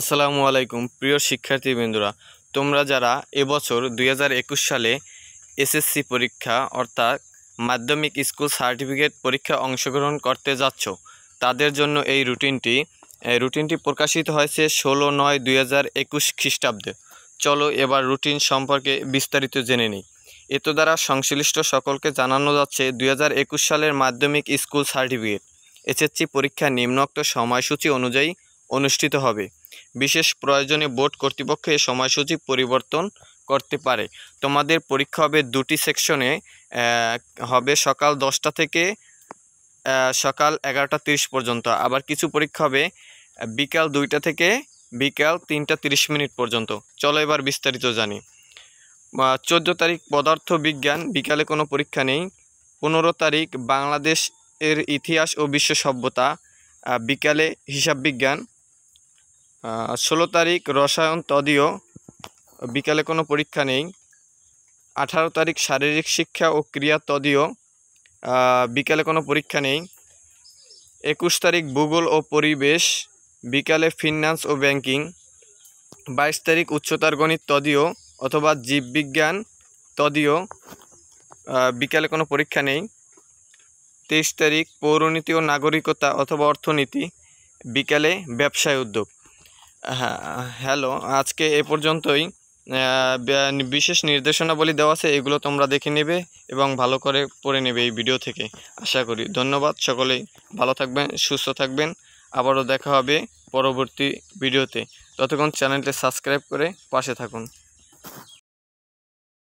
আসসালামু আলাইকুম প্রিয় শিক্ষার্থী বিন্দুরা তোমরা যারা এবছর দুই সালে এসএসসি পরীক্ষা অর্থাৎ মাধ্যমিক স্কুল সার্টিফিকেট পরীক্ষা অংশগ্রহণ করতে যাচ্ছ তাদের জন্য এই রুটিনটি রুটিনটি প্রকাশিত হয়েছে ষোলো নয় দুই হাজার একুশ খ্রিস্টাব্দে চলো এবার রুটিন সম্পর্কে বিস্তারিত জেনে নিই এত দ্বারা সংশ্লিষ্ট সকলকে জানানো যাচ্ছে দুই সালের মাধ্যমিক স্কুল সার্টিফিকেট এসএসসি পরীক্ষা নিম্নোক্ত সময়সূচি অনুযায়ী অনুষ্ঠিত হবে বিশেষ প্রয়োজনে বোর্ড কর্তৃপক্ষ এই সময়সূচি পরিবর্তন করতে পারে তোমাদের পরীক্ষা হবে দুটি সেকশনে হবে সকাল দশটা থেকে সকাল এগারোটা তিরিশ পর্যন্ত আবার কিছু পরীক্ষা হবে বিকাল দুইটা থেকে বিকাল তিনটা তিরিশ মিনিট পর্যন্ত চলো এবার বিস্তারিত জানি চোদ্দো তারিখ পদার্থ বিজ্ঞান বিকালে কোনো পরীক্ষা নেই পনেরো তারিখ বাংলাদেশ এর ইতিহাস ও বিশ্ব সভ্যতা বিকালে হিসাব বিজ্ঞান ষোলো তারিখ রসায়ন তদীয় বিকালে কোনো পরীক্ষা নেই আঠারো তারিখ শারীরিক শিক্ষা ও ক্রিয়া তদীয় বিকালে কোনো পরীক্ষা নেই একুশ তারিখ ভূগোল ও পরিবেশ বিকালে ফিন্যান্স ও ব্যাংকিং বাইশ তারিখ উচ্চতার গণিত তদীয় অথবা জীববিজ্ঞান তদীয় বিকালে কোনো পরীক্ষা নেই তেইশ তারিখ পৌরনীতি ও নাগরিকতা অথবা অর্থনীতি বিকালে ব্যবসায় উদ্যোগ হ্যাঁ, হ্যালো আজকে এ পর্যন্তই বিশেষ নির্দেশনাবলী দেওয়া আছে এগুলো তোমরা দেখে নেবে এবং ভালো করে পড়ে নেবে এই ভিডিও থেকে আশা করি ধন্যবাদ সকলেই ভালো থাকবেন সুস্থ থাকবেন আবারও দেখা হবে পরবর্তী ভিডিওতে ততক্ষণ চ্যানেলটি সাবস্ক্রাইব করে পাশে থাকুন